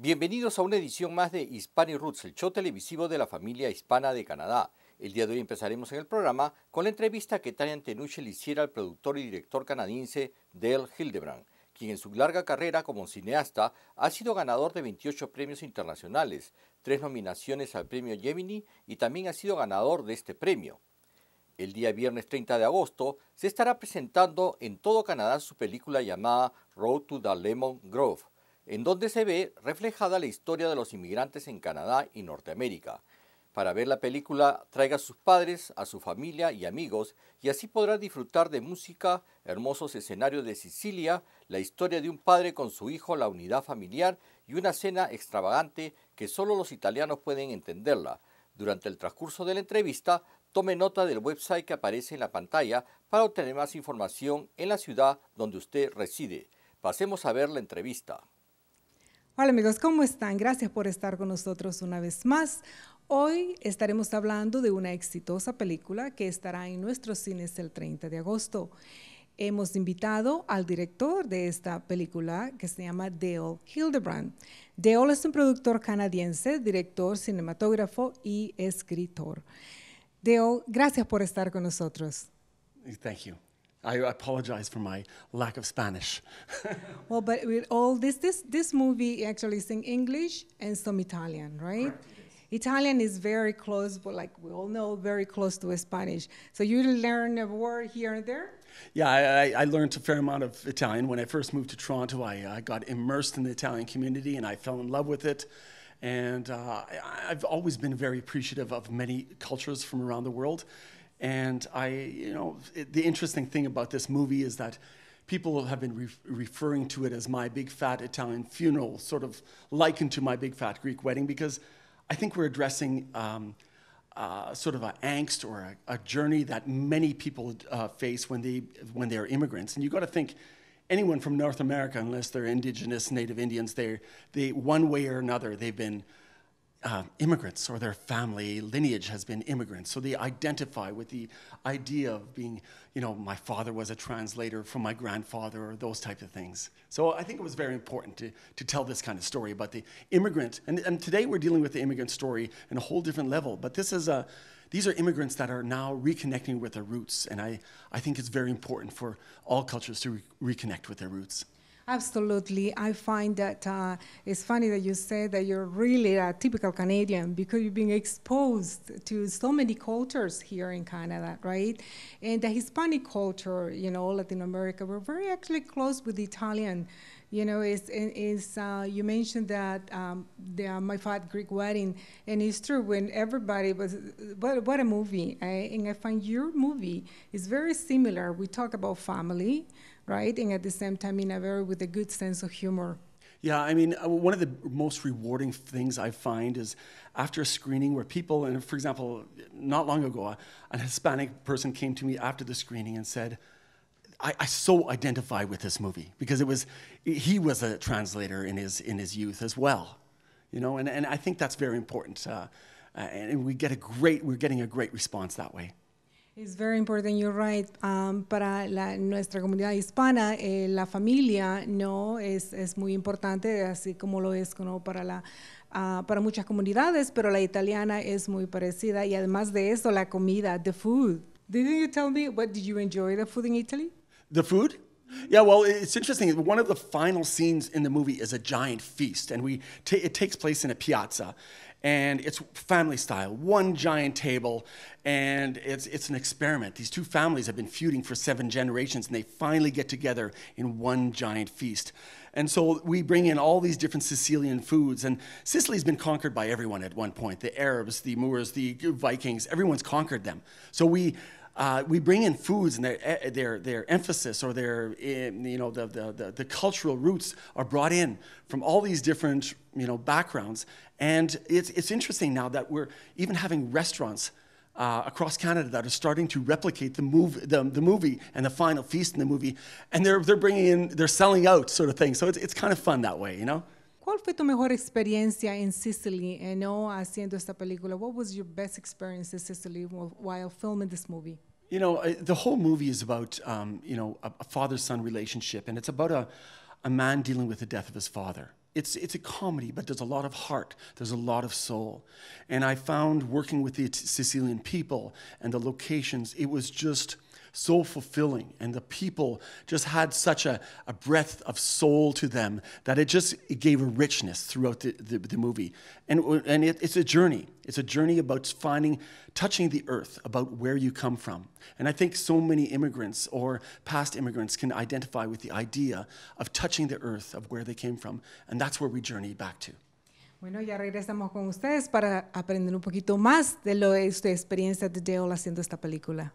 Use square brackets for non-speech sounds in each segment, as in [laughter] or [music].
Bienvenidos a una edición más de Hispani Roots, el show televisivo de la familia hispana de Canadá. El día de hoy empezaremos en el programa con la entrevista que Tania Tenuche le hiciera al productor y director canadiense Dale Hildebrand, quien en su larga carrera como cineasta ha sido ganador de 28 premios internacionales, tres nominaciones al premio Gemini y también ha sido ganador de este premio. El día viernes 30 de agosto se estará presentando en todo Canadá su película llamada Road to the Lemon Grove en donde se ve reflejada la historia de los inmigrantes en Canadá y Norteamérica. Para ver la película, traiga a sus padres, a su familia y amigos, y así podrá disfrutar de música, hermosos escenarios de Sicilia, la historia de un padre con su hijo, la unidad familiar y una cena extravagante que solo los italianos pueden entenderla. Durante el transcurso de la entrevista, tome nota del website que aparece en la pantalla para obtener más información en la ciudad donde usted reside. Pasemos a ver la entrevista. Hola amigos, ¿cómo están? Gracias por estar con nosotros una vez más. Hoy estaremos hablando de una exitosa película que estará en nuestros cines el 30 de agosto. Hemos invitado al director de esta película que se llama Dale Hildebrand. Dale es un productor canadiense, director, cinematógrafo y escritor. Dale, gracias por estar con nosotros. Thank I apologize for my lack of Spanish. [laughs] well, but with all this, this, this movie actually is in English and some Italian, right? Correct. Italian is very close, but like we all know, very close to Spanish. So you learn a word here and there? Yeah, I, I learned a fair amount of Italian. When I first moved to Toronto, I, I got immersed in the Italian community and I fell in love with it. And uh, I, I've always been very appreciative of many cultures from around the world. And I, you know, it, the interesting thing about this movie is that people have been re referring to it as my big fat Italian funeral, sort of likened to my big fat Greek wedding, because I think we're addressing um, uh, sort of an angst or a, a, journey that many people uh, face when they when they are immigrants. And you got to think, anyone from North America, unless they're indigenous Native Indians, they they one way or another they've been uh, immigrants or their family lineage has been immigrants. So they identify with the idea of being, you know, my father was a translator from my grandfather or those type of things. So I think it was very important to, to tell this kind of story about the immigrant. And, and today we're dealing with the immigrant story in a whole different level. But this is a, these are immigrants that are now reconnecting with their roots. And I, I think it's very important for all cultures to re reconnect with their roots. Absolutely. I find that uh, it's funny that you say that you're really a typical Canadian because you've been exposed to so many cultures here in Canada, right? And the Hispanic culture, you know, Latin America, we're very actually close with the Italian you know, it's. uh, you mentioned that um, the uh, my fat Greek wedding, and it's true when everybody was what what a movie, eh? and I find your movie is very similar. We talk about family, right, and at the same time in a very with a good sense of humor. Yeah, I mean, uh, one of the most rewarding things I find is after a screening where people, and for example, not long ago, an Hispanic person came to me after the screening and said I, I, so identify with this movie because it was he was a translator in his in his youth as well, you know, and, and I think that's very important. Uh, uh, and we get a great we're getting a great response that way. It's very important, you're right. Um, para la, nuestra comunidad hispana, eh, la familia no es, es, muy importante, así como lo es ¿no? para, la, uh, para muchas comunidades, pero la italiana es muy parecida y además de eso, la comida, the food. Didn't you tell me what did you enjoy the food in Italy? The food? Yeah, well, it's interesting. One of the final scenes in the movie is a giant feast, and we t- it takes place in a piazza, and it's family style, one giant table, and it's it's an experiment. These two families have been feuding for seven generations, and they finally get together in one giant feast. And so we bring in all these different Sicilian foods, and Sicily's been conquered by everyone at one point: the Arabs, the Moors, the Vikings. Everyone's conquered them. So we uh, we bring in foods and their, their, their emphasis or their, eh, you know, the, the, the, the cultural roots are brought in from all these different, you know, backgrounds. And it's, it's interesting now that we're even having restaurants uh, across Canada that are starting to replicate the, move, the, the, movie and the final feast in the movie. And they're, they're bringing in, they're selling out sort of thing. So it's, it's kind of fun that way, you know? ¿Cuál fue tu mejor experiencia en Sicily, eh, no haciendo esta película? What was your best experience in Sicily while filming this movie? You know, uh, the whole movie is about um, you know a, a father-son relationship, and it's about a, a man dealing with the death of his father. It's it's a comedy, but there's a lot of heart, there's a lot of soul, and I found working with the Sicilian people and the locations, it was just so fulfilling. And the people just had such a, a breadth of soul to them that it just it gave a richness throughout the, the, the movie. And, and it, it's a journey. It's a journey about finding, touching the earth, about where you come from. And I think so many immigrants or past immigrants can identify with the idea of touching the earth of where they came from. And that's where we journey back to. Bueno, ya regresamos con ustedes para aprender un poquito más de lo de experiencia de Dale haciendo esta película.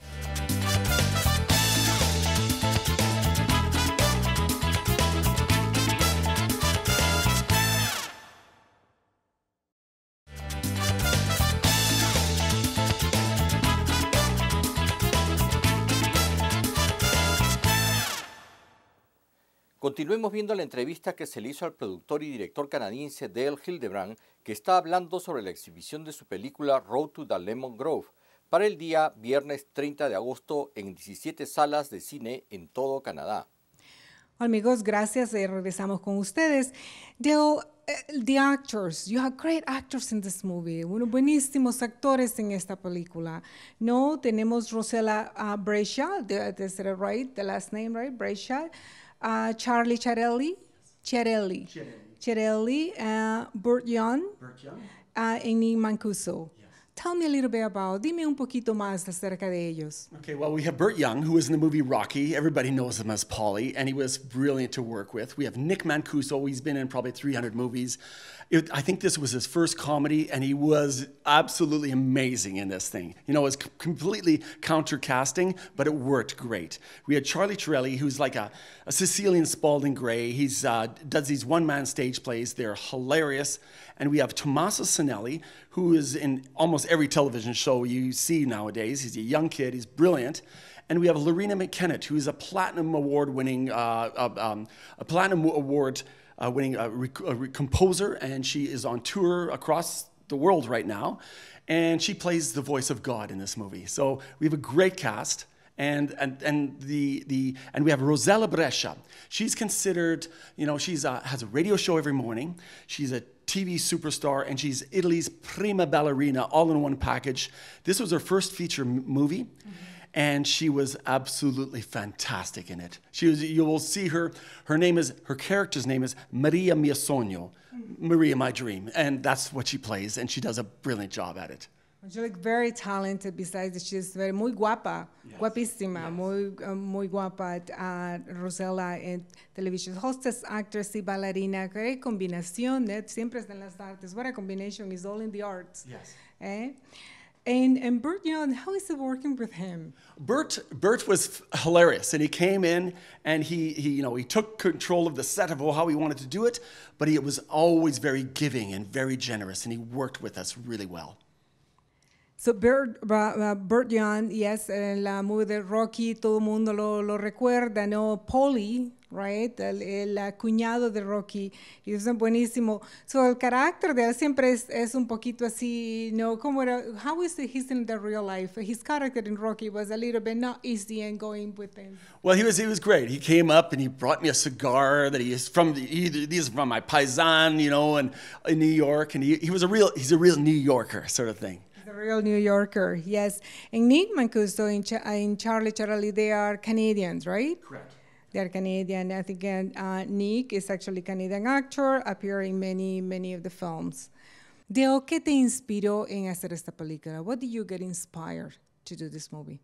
Continuemos viendo la entrevista que se le hizo al productor y director canadiense Dale Hildebrand, que está hablando sobre la exhibición de su película Road to the Lemon Grove para el día viernes 30 de agosto en 17 salas de cine en todo Canadá. Amigos, gracias. Eh, regresamos con ustedes. Dale, eh, the actors, you have great actors in this movie. Unos buenísimos actores en esta película. No, tenemos Rosella uh, ah, Brescia, the last name, right? uh, Charlie Charelli, Cherelli, Cherelli, uh, Burt Young, Burt Young. Uh, y Nick Mancuso. Yes. Tell me a little bit about, dime un poquito más acerca de ellos. Okay, well, we have Burt Young, who was in the movie Rocky. Everybody knows him as Polly, and he was brilliant to work with. We have Nick Mancuso, he's been in probably 300 movies it, I think this was his first comedy, and he was absolutely amazing in this thing. You know, it was completely countercasting, but it worked great. We had Charlie Torelli, who's like a, a Sicilian Spalding Gray. He uh, does these one man stage plays, they're hilarious. And we have Tommaso Sinelli, who is in almost every television show you see nowadays. He's a young kid, he's brilliant and we have Lorena McKennett, who is a platinum award winning, uh, uh, um, a platinum award uh, winning a, a composer, and she is on tour across the world right now. And she plays the voice of God in this movie. So we have a great cast. And, and, and, the, the, and we have Rosella Brescia. She's considered, you know, she uh, has a radio show every morning. She's a TV superstar, and she's Italy's prima ballerina all in one package. This was her first feature movie. Mm -hmm and she was absolutely fantastic in it. She was, you will see her, her name is, her character's name is Maria Mia Maria My Dream, and that's what she plays, and she does a brilliant job at it. Angelique very talented. Besides, she's very muy guapa, yes. guapísima, yes. muy muy guapa. Uh, Rosella in television hostess, actress y ballerina. Great combination. Eh? Siempre está en las artes. What a combination is all in the arts. Yes. Eh? And, and Bert Young, how is it working with him? Bert, Bert was hilarious, and he came in and he, he, you know, he took control of the set of how he wanted to do it, but he was always very giving and very generous, and he worked with us really well. So Bert, uh, uh Bert Young, yes, en la uh, movie de Rocky, todo mundo lo, lo recuerda, ¿no? Polly, right? El, el, cuñado de Rocky, y es buenísimo. So, el carácter de él siempre es, es un poquito así, ¿no? Como era, how is the, he's in the real life? His character in Rocky was a little bit not easy and going with him. Well, he was, he was great. He came up and he brought me a cigar that he is from, the, he, from my paisan, you know, and in New York, and he, he was a real, he's a real New Yorker sort of thing. The real New Yorker, yes. And Nick Mancuso and, and Charlie Charlie, they are Canadians, right? Correct. They are Canadian. I think uh, Nick is actually Canadian actor, appearing in many, many of the films. Deo, ¿qué te inspiró en hacer esta película? What did you get inspired to do this movie?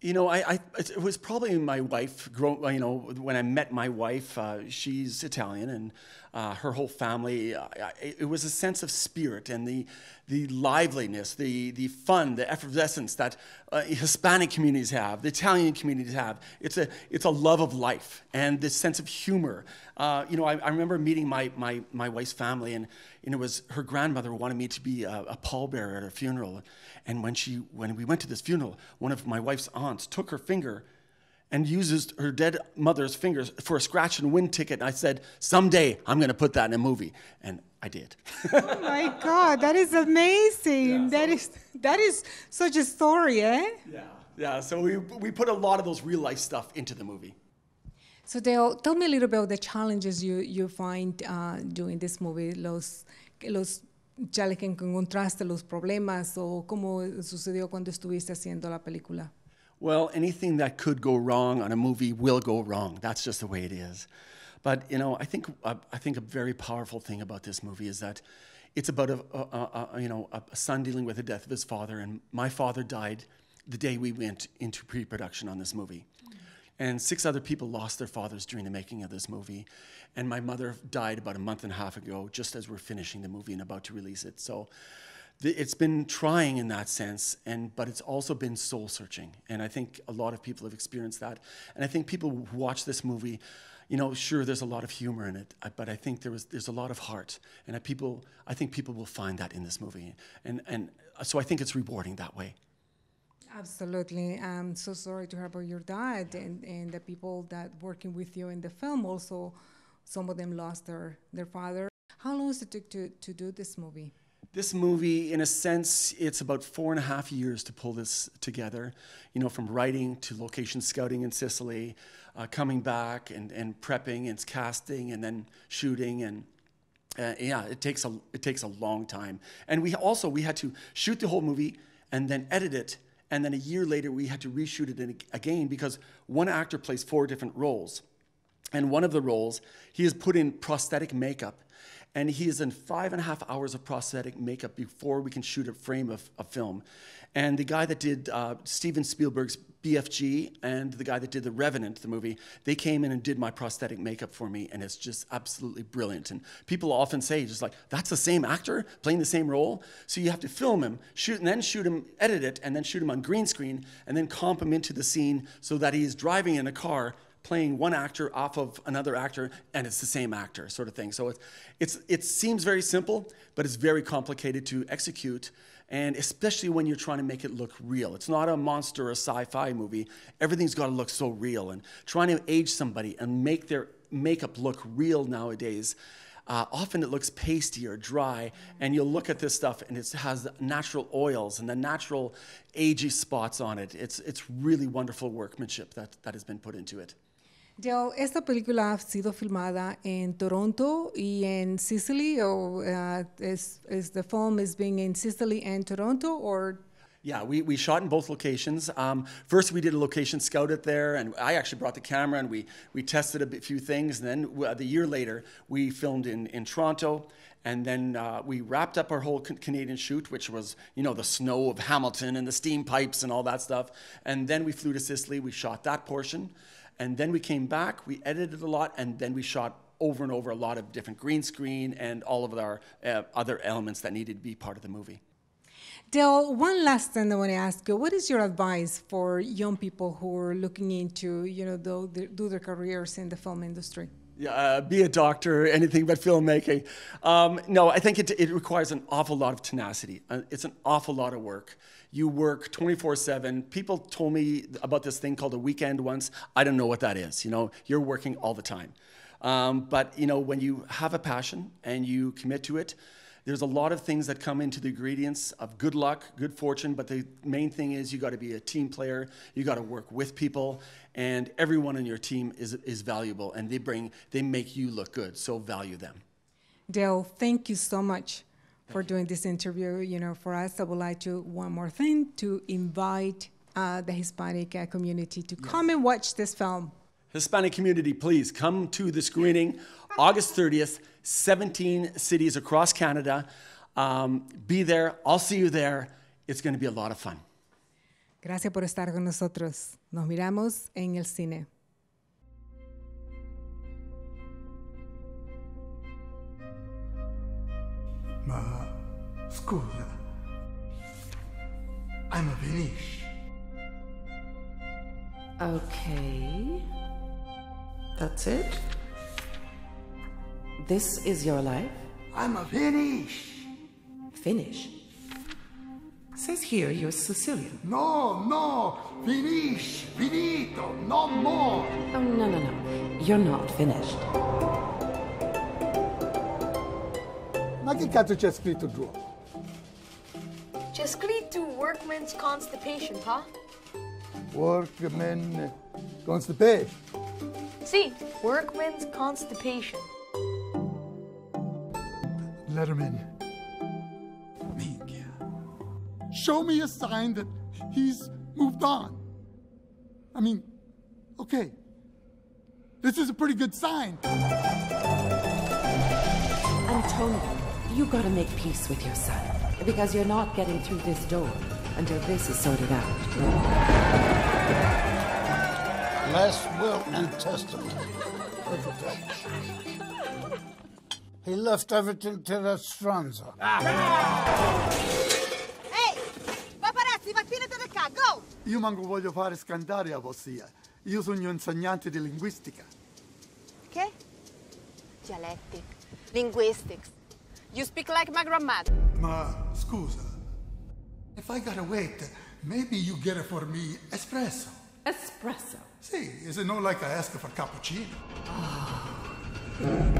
You know, I, I, it was probably my wife. You know, when I met my wife, uh, she's Italian, and uh, her whole family. Uh, it was a sense of spirit and the, the liveliness, the, the fun, the effervescence that uh, Hispanic communities have, the Italian communities have. It's a, it's a love of life and this sense of humor. Uh, you know, I, I, remember meeting my, my, my wife's family, and, and it was her grandmother wanted me to be a, a pallbearer at her funeral. And when, she, when we went to this funeral, one of my wife's aunts took her finger and uses her dead mother's fingers for a scratch and win ticket. And I said, Someday I'm going to put that in a movie. And I did. oh my God, that is amazing. Yeah, so that is that is such a story, eh? Yeah, yeah. So we, we put a lot of those real life stuff into the movie. So Dale, tell me a little bit about the challenges you, you find uh, doing this movie, los, los challenges que encontraste, los problemas o cómo sucedió cuando estuviste haciendo la película. Well, anything that could go wrong on a movie will go wrong. That's just the way it is. But you know, I think uh, I think a very powerful thing about this movie is that it's about a, a, a you know a son dealing with the death of his father, and my father died the day we went into pre-production on this movie. And six other people lost their fathers during the making of this movie. And my mother died about a month and a half ago, just as we're finishing the movie and about to release it. So it's been trying in that sense, and but it's also been soul searching, and I think a lot of people have experienced that. And I think people who watch this movie, you know, sure there's a lot of humor in it, uh, but I think there was there's a lot of heart, and I people I think people will find that in this movie, and and uh, so I think it's rewarding that way. Absolutely, I'm so sorry to hear about your dad yeah. and and the people that working with you in the film. Also, some of them lost their their father. How long does it take to to do this movie? This movie, in a sense, it's about four and a half years to pull this together, you know, from writing to location scouting in Sicily, uh, coming back and, and prepping and casting and then shooting and uh, yeah, it takes a it takes a long time. And we also we had to shoot the whole movie and then edit it, and then a year later we had to reshoot it in, again because one actor plays four different roles, and one of the roles he is put in prosthetic makeup and he is in five and a half hours of prosthetic makeup before we can shoot a frame of, a film. And the guy that did uh, Steven Spielberg's BFG and the guy that did The Revenant, the movie, they came in and did my prosthetic makeup for me, and it's just absolutely brilliant. And people often say, just like, that's the same actor playing the same role. So you have to film him, shoot, and then shoot him, edit it, and then shoot him on green screen, and then comp him into the scene so that he is driving in a car playing one actor off of another actor and it's the same actor sort of thing. So it's, it's, it seems very simple, but it's very complicated to execute and especially when you're trying to make it look real. It's not a monster or sci-fi movie. Everything's got to look so real, and trying to age somebody and make their makeup look real nowadays. Uh, often it looks pasty or dry, and you'll look at this stuff and it has natural oils and the natural agey spots on it. It's, it's really wonderful workmanship that, that has been put into it. Dale, esta película ha sido filmada en Toronto y en Sicily, or uh, is, is the film is being in Sicily and Toronto, or yeah, we, we shot in both locations. Um, first, we did a location scout it there, and I actually brought the camera and we, we tested a bit, few things. And then uh, the year later, we filmed in, in Toronto, and then uh, we wrapped up our whole Canadian shoot, which was, you know, the snow of Hamilton and the steam pipes and all that stuff. And then we flew to Sicily, we shot that portion. And then we came back, we edited a lot, and then we shot over and over a lot of different green screen and all of our uh, other elements that needed to be part of the movie. Dale, one last thing I want to ask you: What is your advice for young people who are looking into, you know, do, do their careers in the film industry? Yeah, uh, be a doctor, [laughs] anything but filmmaking. Um, no, I think it, it requires an awful lot of tenacity. Uh, it's an awful lot of work you work 24 7. People told me about this thing called a weekend once. I don't know what that is. You know, you're working all the time. Um, but, you know, when you have a passion and you commit to it, there's a lot of things that come into the ingredients of good luck, good fortune, but the main thing is you got to be a team player. You got to work with people, and everyone on your team is is valuable, and they bring they make you look good. So value them. Dale, thank you so much for doing this interview. You know, for us, I would like to one more thing to invite uh, the Hispanic uh, community to yes. come and watch this film. Hispanic community, please come to the screening August 30th, 17 cities across Canada. Um, be there. I'll see you there. It's going to be a lot of fun. Gracias por estar con nosotros. Nos miramos en el cine. Scusa. I'm a Vanish. Okay. That's it? This is your life? I'm a Finnish. Finnish? Says here you're Sicilian. No, no! Finnish! Finito! No more! Oh, no, no, no. You're not finished. Ma che cazzo c'è scritto giù? discreet to workman's constipation, pa? Workman eh, constipation? See, si, workman's constipation. Letterman. Minka. Show me a sign that he's moved on. I mean, okay. This is a pretty good sign. Antonio, you gotta make peace with your son. Because you're not getting through this door until this is sorted out. Last will and testament. he left everything to the Stranza. Ah. Ehi! Paparazzi, mattina dove ca, go! Io manco voglio fare scandare a Bossia. Io sono insegnante di linguistica. Che? Dialectic. Linguistics. You speak like my grandmother. Ma scusa, if I gotta wait, maybe you get it for me espresso. Espresso? See, si, is it not like I ask for cappuccino? Oh.